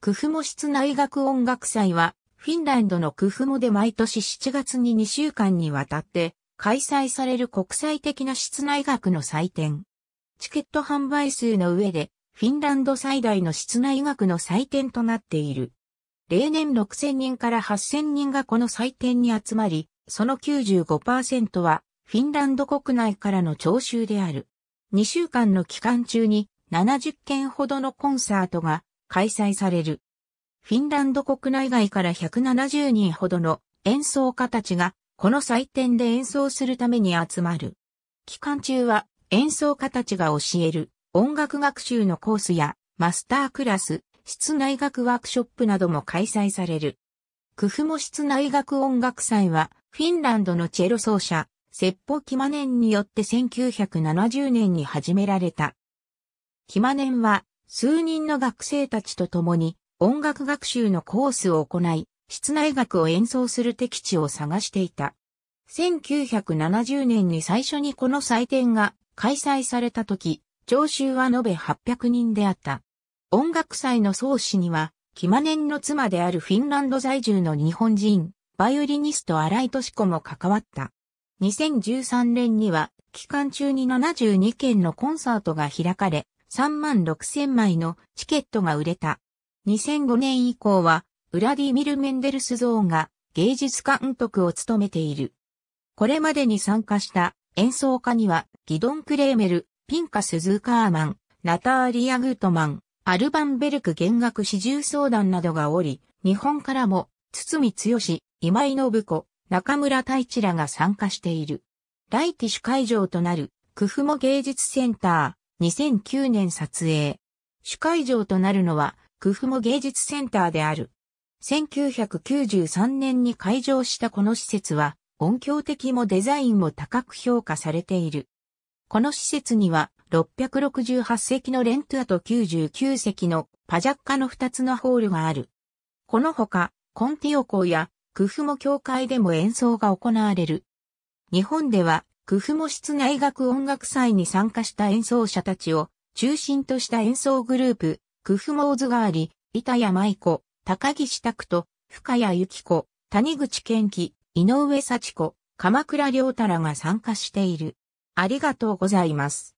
クフモ室内学音楽祭は、フィンランドのクフモで毎年7月に2週間にわたって開催される国際的な室内学の祭典。チケット販売数の上で、フィンランド最大の室内学の祭典となっている。例年6000人から8000人がこの祭典に集まり、その95%はフィンランド国内からの聴衆である。2週間の期間中に70件ほどのコンサートが開催される。フィンランド国内外から170人ほどの演奏家たちがこの祭典で演奏するために集まる。期間中は演奏家たちが教える音楽学習のコースやマスタークラス、室内楽ワークショップなども開催される。クフモ室内楽音楽祭はフィンランドのチェロ奏者、セッポ・キマネンによって1970年に始められた。キマネンは数人の学生たちと共に音楽学習のコースを行い、室内楽を演奏する敵地を探していた。1970年に最初にこの祭典が開催された時、聴衆は延べ800人であった。音楽祭の創始には、キマネンの妻であるフィンランド在住の日本人、バイオリニスト荒井敏子も関わった。2013年には、期間中に72件のコンサートが開かれ、3万6千枚のチケットが売れた。2005年以降は、ウラディミル・メンデルスゾーンが芸術監督を務めている。これまでに参加した演奏家には、ギドン・クレーメル、ピンカ・スズーカーマン、ナターリア・グートマン、アルバンベルク弦楽四重相談などがおり、日本からも、堤剛、今井信子、中村太一らが参加している。ライティッシュ会場となる、クフモ芸術センター、2009年撮影。主会場となるのは、クフモ芸術センターである。1993年に開場したこの施設は、音響的もデザインも高く評価されている。この施設には、668席のレントアと99席のパジャッカの2つのホールがある。このほか、コンティオ校やクフモ教会でも演奏が行われる。日本ではクフモ室内楽音楽祭に参加した演奏者たちを中心とした演奏グループ、クフモーズがあり、板谷舞子、高岸拓人、深谷幸子、谷口健貴、井上幸子、鎌倉良太らが参加している。ありがとうございます。